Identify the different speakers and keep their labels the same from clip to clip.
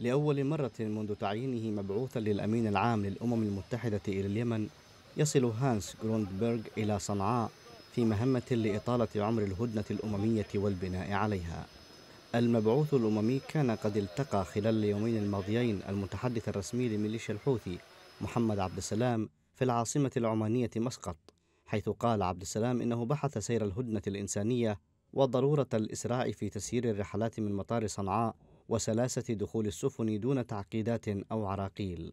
Speaker 1: لأول مرة منذ تعيينه مبعوثا للأمين العام للأمم المتحدة إلى اليمن يصل هانس جروندبرغ إلى صنعاء في مهمة لإطالة عمر الهدنة الأممية والبناء عليها المبعوث الأممي كان قد التقى خلال اليومين الماضيين المتحدث الرسمي لميليشيا الحوثي محمد عبد السلام في العاصمة العمانية مسقط حيث قال عبد السلام إنه بحث سير الهدنة الإنسانية وضرورة الإسراع في تسيير الرحلات من مطار صنعاء وسلاسة دخول السفن دون تعقيدات أو عراقيل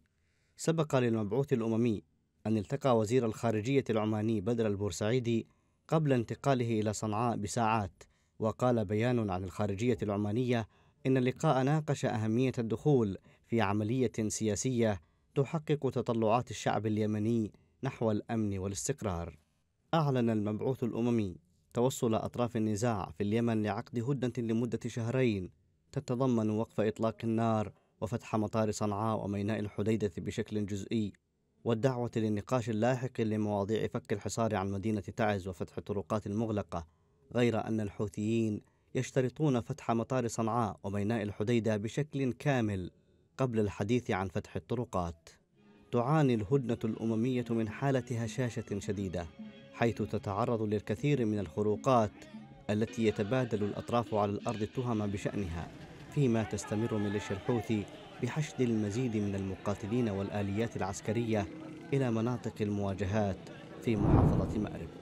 Speaker 1: سبق للمبعوث الأممي أن التقى وزير الخارجية العماني بدر البورسعيدي قبل انتقاله إلى صنعاء بساعات وقال بيان عن الخارجية العمانية إن اللقاء ناقش أهمية الدخول في عملية سياسية تحقق تطلعات الشعب اليمني نحو الأمن والاستقرار أعلن المبعوث الأممي توصل أطراف النزاع في اليمن لعقد هدنة لمدة شهرين تتضمن وقف إطلاق النار وفتح مطار صنعاء وميناء الحديدة بشكل جزئي والدعوة للنقاش اللاحق لمواضيع فك الحصار عن مدينة تعز وفتح الطرقات المغلقة غير أن الحوثيين يشترطون فتح مطار صنعاء وميناء الحديدة بشكل كامل قبل الحديث عن فتح الطرقات تعاني الهدنة الأممية من حالة هشاشة شديدة حيث تتعرض للكثير من الخروقات التي يتبادل الأطراف على الأرض التهم بشأنها فيما تستمر ميليشيا الحوثي بحشد المزيد من المقاتلين والآليات العسكرية إلى مناطق المواجهات في محافظة مأرب